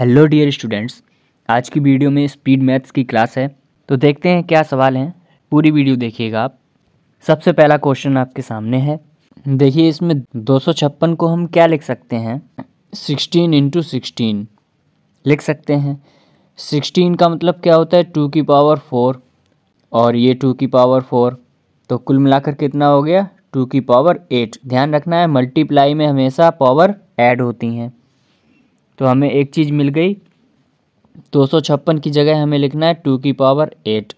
hello dear students आज की video में स्पीड मैथ्स की क्लास है तो देखते हैं क्या सवाल हैं पूरी वीडियो देखिएगा आप सबसे पहला क्वेश्चन आपके सामने है देखिए इसमें दो को हम क्या लिख सकते हैं सिक्सटीन इंटू सिक्सटीन लिख सकते हैं सिक्सटीन का मतलब क्या होता है टू की पावर फोर और ये टू की पावर फोर तो कुल मिलाकर कितना हो गया टू की पावर एट ध्यान रखना है मल्टीप्लाई में हमेशा पावर ऐड होती हैं तो हमें एक चीज़ मिल गई दो सौ छप्पन की जगह हमें लिखना है टू की पावर एट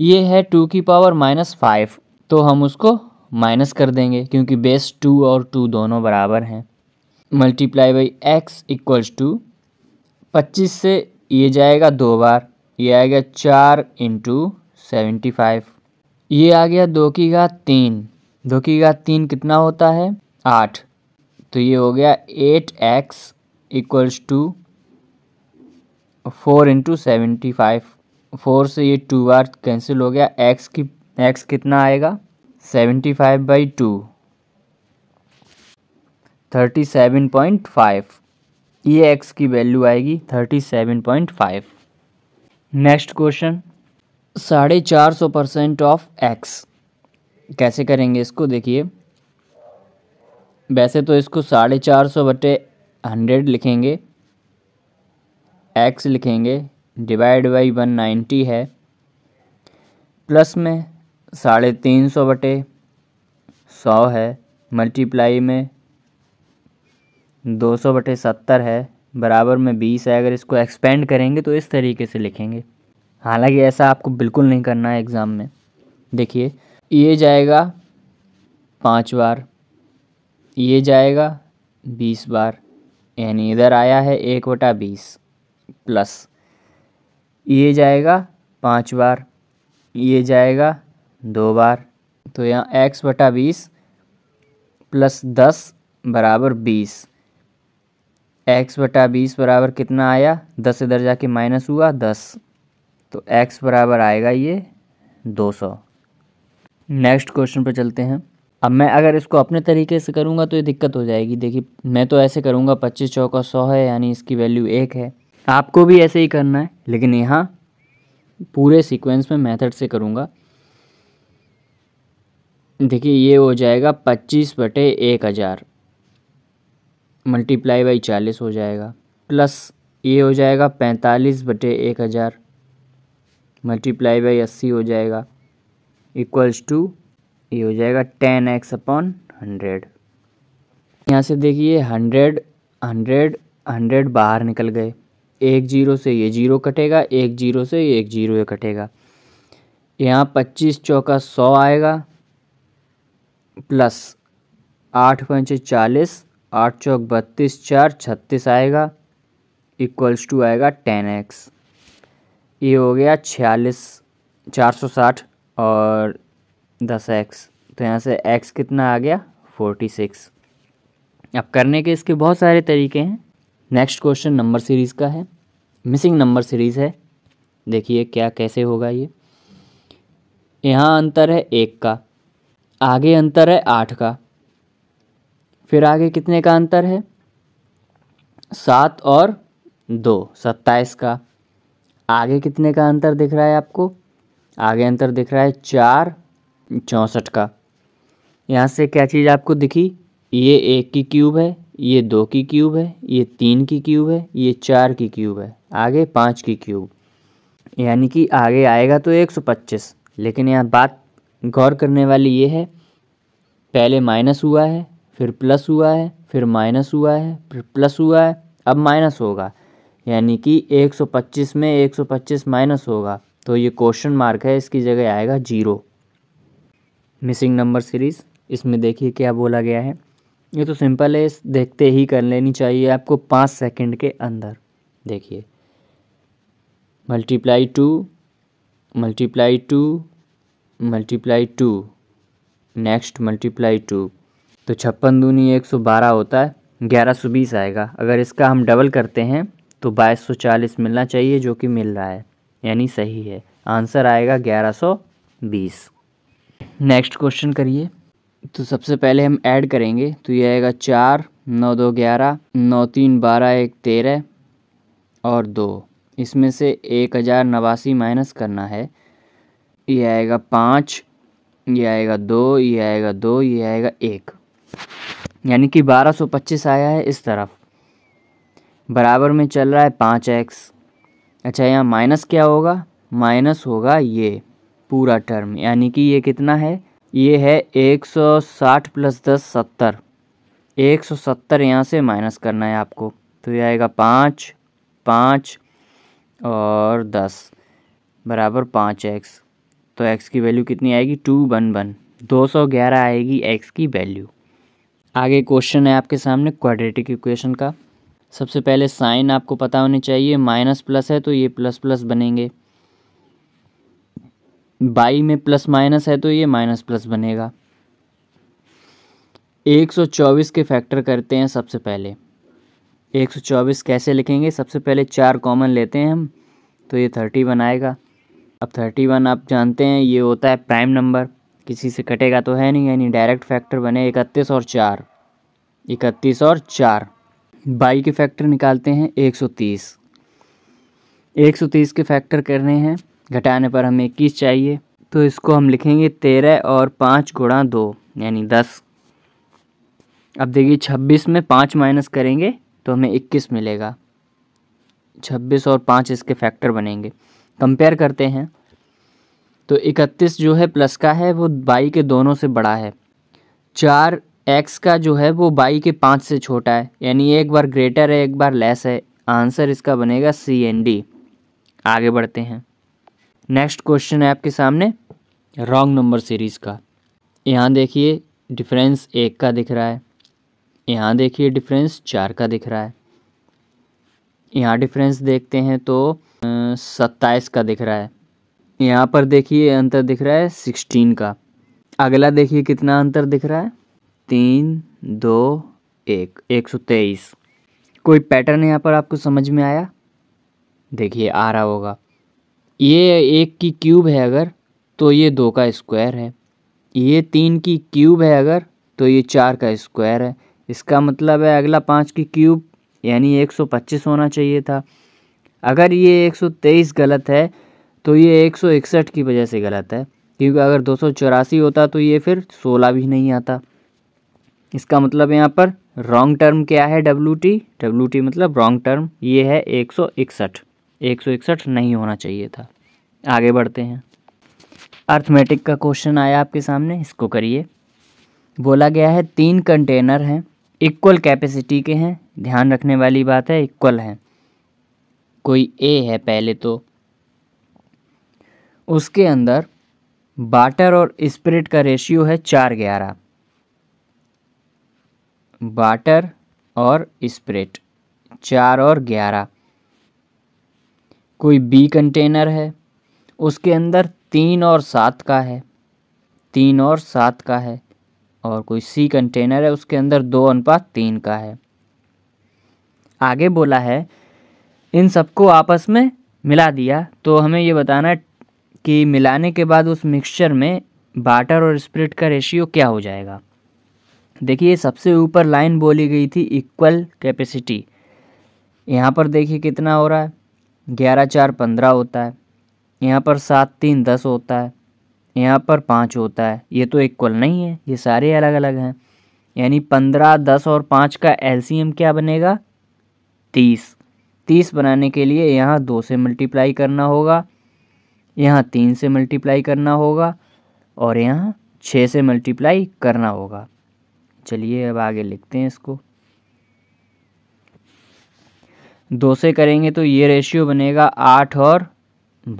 ये है टू की पावर माइनस फाइव तो हम उसको माइनस कर देंगे क्योंकि बेस टू और टू दोनों बराबर हैं multiply by x equals to पच्चीस से ये जाएगा दो बार ये आ गया चार इंटू सेवेंटी फाइव ये आ गया दो की घात तीन दो की घात तीन कितना होता है आठ तो ये हो गया eight x equals to four into seventy five four से ये टू बार कैंसिल हो गया एक्स की एक्स कितना आएगा seventy five by two thirty seven point five ये एक्स की वैल्यू आएगी thirty seven point five next question साढ़े चार सौ परसेंट ऑफ एक्स कैसे करेंगे इसको देखिए वैसे तो इसको साढ़े चार सौ बटे हंड्रेड लिखेंगे एक्स लिखेंगे डिवाइड बाई वन नाइन्टी है प्लस में साढ़े तीन सौ बटे सौ है मल्टीप्लाई में दो सौ बटे सत्तर है बराबर में बीस है अगर इसको एक्सपेंड करेंगे तो इस तरीके से लिखेंगे हालांकि ऐसा आपको बिल्कुल नहीं करना है एग्ज़ाम में देखिए ये जाएगा पाँच बार ये जाएगा बीस बार यानी इधर आया है एक बटा बीस प्लस ये जाएगा पाँच बार ये जाएगा दो बार तो यहाँ एक्स बटा बीस प्लस दस बराबर बीस एक्स बटा बीस बराबर कितना आया दस इधर जाके माइनस हुआ दस तो एक्स बराबर आएगा ये दो सौ नेक्स्ट क्वेश्चन पर चलते हैं अब मैं अगर इसको अपने तरीके से करूँगा तो ये दिक्कत हो जाएगी देखिए मैं तो ऐसे करूँगा पच्चीस चौका सौ है यानी इसकी वैल्यू एक है आपको भी ऐसे ही करना है लेकिन यहाँ पूरे सीक्वेंस में मेथड से करूँगा देखिए ये हो जाएगा पच्चीस बटे एक हज़ार मल्टीप्लाई बाई चालीस हो जाएगा प्लस ये हो जाएगा पैंतालीस बटे एक हज़ार मल्टीप्लाई बाई अस्सी हो जाएगा इक्वल्स टू ये हो जाएगा टेन एक्स अपॉन हंड्रेड यहाँ से देखिए हंड्रेड हंड्रेड हंड्रेड बाहर निकल गए एक जीरो से ये जीरो कटेगा एक जीरो से ये एक जीरो ये कटेगा यहाँ पच्चीस चौका सौ आएगा प्लस आठ पंच चालीस आठ चौक बत्तीस चार छत्तीस आएगा इक्वल्स टू आएगा टेन एक्स ये हो गया छियालीस चार सौ साठ और दस एक्स तो यहाँ से एक्स कितना आ गया फोर्टी सिक्स अब करने के इसके बहुत सारे तरीके हैं नेक्स्ट क्वेश्चन नंबर सीरीज़ का है मिसिंग नंबर सीरीज़ है देखिए क्या कैसे होगा ये यहाँ अंतर है एक का आगे अंतर है आठ का फिर आगे कितने का अंतर है सात और दो सत्ताईस का आगे कितने का अंतर दिख रहा है आपको आगे अंतर दिख रहा है चार चौंसठ का यहाँ से क्या चीज़ आपको दिखी ये एक की क्यूब है ये दो की क्यूब है ये तीन की क्यूब है ये चार की क्यूब है आगे पाँच की क्यूब यानी कि आगे आएगा तो एक सौ पच्चीस लेकिन यहाँ बात गौर करने वाली ये है पहले माइनस हुआ है फिर प्लस हुआ है फिर माइनस हुआ है फिर प्लस हुआ है अब माइनस होगा यानी कि 125 में 125 माइनस होगा तो ये क्वेश्चन मार्क है इसकी जगह आएगा जीरो मिसिंग नंबर सीरीज़ इसमें देखिए क्या बोला गया है ये तो सिंपल है देखते ही कर लेनी चाहिए आपको पाँच सेकंड के अंदर देखिए multiply two multiply two multiply two next multiply two तो छप्पन दूनी एक सौ बारह होता है ग्यारह सौ बीस आएगा अगर इसका हम डबल करते हैं तो बाईस सौ चालीस मिलना चाहिए जो कि मिल रहा है यानी सही है आंसर आएगा ग्यारह सौ बीस नेक्स्ट क्वेश्चन करिए तो सबसे पहले हम ऐड करेंगे तो ये आएगा चार नौ दो ग्यारह नौ तीन बारह एक तेरह और दो इसमें से एक हज़ार नवासी माइनस करना है ये आएगा पाँच ये आएगा दो ये आएगा दो ये आएगा एक यानी कि बारह सौ पच्चीस आया है इस तरफ बराबर में चल रहा है पाँच एक्स अच्छा यहाँ माइनस क्या होगा माइनस होगा ये पूरा टर्म यानी कि ये कितना है ये है एक सौ साठ प्लस दस सत्तर एक सौ सत्तर यहाँ से माइनस करना है आपको तो ये आएगा पाँच पाँच और दस बराबर पाँच एक्स तो एक्स की वैल्यू कितनी आएगी टू वन वन दो सौ ग्यारह आएगी एक्स की वैल्यू आगे क्वेश्चन है आपके सामने क्वाड्रेटिक इक्वेशन का सबसे पहले साइन आपको पता होने चाहिए माइनस प्लस है तो ये प्लस प्लस बनेंगे बाई में प्लस माइनस है तो ये माइनस प्लस बनेगा 124 के फैक्टर करते हैं सबसे पहले 124 कैसे लिखेंगे सबसे पहले चार कॉमन लेते हैं हम तो ये वन आएगा अब 31 आप जानते हैं ये होता है प्राइम नंबर किसी से कटेगा तो है नहीं यानी डायरेक्ट फैक्टर बने इकतीस और चार इकतीस और चार बाई के फैक्टर निकालते हैं 130 130 के फैक्टर करने हैं घटाने पर हमें इक्कीस चाहिए तो इसको हम लिखेंगे तेरह और पाँच गुणा दो यानी दस अब देखिए छब्बीस में पाँच माइनस करेंगे तो हमें इक्कीस मिलेगा छब्बीस और पाँच इसके फैक्टर बनेंगे कंपेयर करते हैं तो इकतीस जो है प्लस का है वो बाई के दोनों से बड़ा है चार एक्स का जो है वो बाई के पाँच से छोटा है यानी एक बार ग्रेटर है एक बार लेस है आंसर इसका बनेगा सी एन डी आगे बढ़ते हैं नेक्स्ट क्वेश्चन है आपके सामने रॉन्ग नंबर सीरीज़ का यहाँ देखिए डिफरेंस एक का दिख रहा है यहाँ देखिए डिफरेंस चार का दिख रहा है यहाँ डिफरेंस देखते हैं तो सत्ताईस का दिख रहा है यहाँ पर देखिए अंतर दिख रहा है सिक्सटीन का अगला देखिए कितना अंतर दिख रहा है तीन दो एक एक सौ तेईस कोई पैटर्न यहाँ पर आपको समझ में आया देखिए आ रहा होगा ये एक की क्यूब है अगर तो ये दो का स्क्वायर है ये तीन की क्यूब है अगर तो ये चार का स्क्वायर है इसका मतलब है अगला पाँच की क्यूब यानी एक सौ पच्चीस होना चाहिए था अगर ये एक सौ तेईस गलत है तो ये एक सौ इकसठ की वजह से गलत है क्योंकि अगर दो सौ चौरासी होता तो ये फिर सोलह भी नहीं आता इसका मतलब यहाँ पर रॉन्ग टर्म क्या है डब्लू टी डब्लू टी मतलब रॉन्ग टर्म ये है एक सौ इकसठ इकसठ नहीं होना चाहिए था आगे बढ़ते हैं अर्थमेटिक का क्वेश्चन आया आपके सामने इसको करिए बोला गया है तीन कंटेनर हैं इक्वल कैपेसिटी के हैं ध्यान रखने वाली बात है इक्वल हैं कोई ए है पहले तो उसके अंदर बाटर और स्प्रिट का रेशियो है चार ग्यारह बाटर और स्प्रिट चार और ग्यारह कोई बी कंटेनर है उसके अंदर तीन और सात का है तीन और सात का है और कोई सी कंटेनर है उसके अंदर दो अनुपात तीन का है आगे बोला है इन सबको आपस में मिला दिया तो हमें ये बताना कि मिलाने के बाद उस मिक्सचर में बाटर और स्प्रिट का रेशियो क्या हो जाएगा देखिए सबसे ऊपर लाइन बोली गई थी इक्वल कैपेसिटी यहाँ पर देखिए कितना हो रहा है ग्यारह चार पंद्रह होता है यहाँ पर सात तीन दस होता है यहाँ पर पाँच होता है ये तो इक्वल नहीं है ये सारे अलग अलग हैं यानी पंद्रह दस और पाँच का एल क्या बनेगा तीस तीस बनाने के लिए यहाँ दो से मल्टीप्लाई करना होगा यहाँ तीन से मल्टीप्लाई करना होगा और यहाँ छः से मल्टीप्लाई करना होगा चलिए अब आगे लिखते हैं इसको दो से करेंगे तो ये रेशियो बनेगा आठ और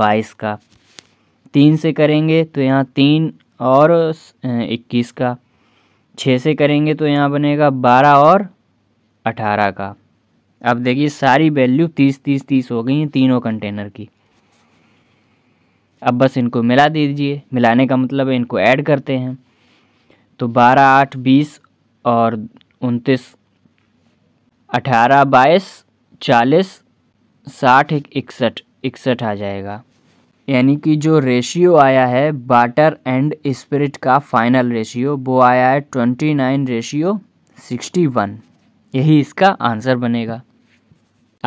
बाईस का तीन से करेंगे तो यहाँ तीन और इक्कीस का छः से करेंगे तो यहाँ बनेगा बारह और अठारह का अब देखिए सारी वैल्यू तीस तीस तीस हो गई हैं तीनों कंटेनर की अब बस इनको मिला दीजिए मिलाने का मतलब है इनको ऐड करते हैं तो बारह आठ बीस और उनतीस अठारह बाईस चालीस साठ इकसठ इकसठ आ जाएगा यानी कि जो रेशियो आया है बाटर एंड स्पिरिट का फाइनल रेशियो वो आया है twenty nine ratio sixty one यही इसका आंसर बनेगा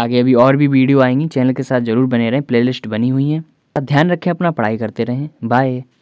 आगे अभी और भी वीडियो आएंगी चैनल के साथ जरूर बने रहें प्लेलिस्ट बनी हुई है ध्यान रखें अपना पढ़ाई करते रहें बाय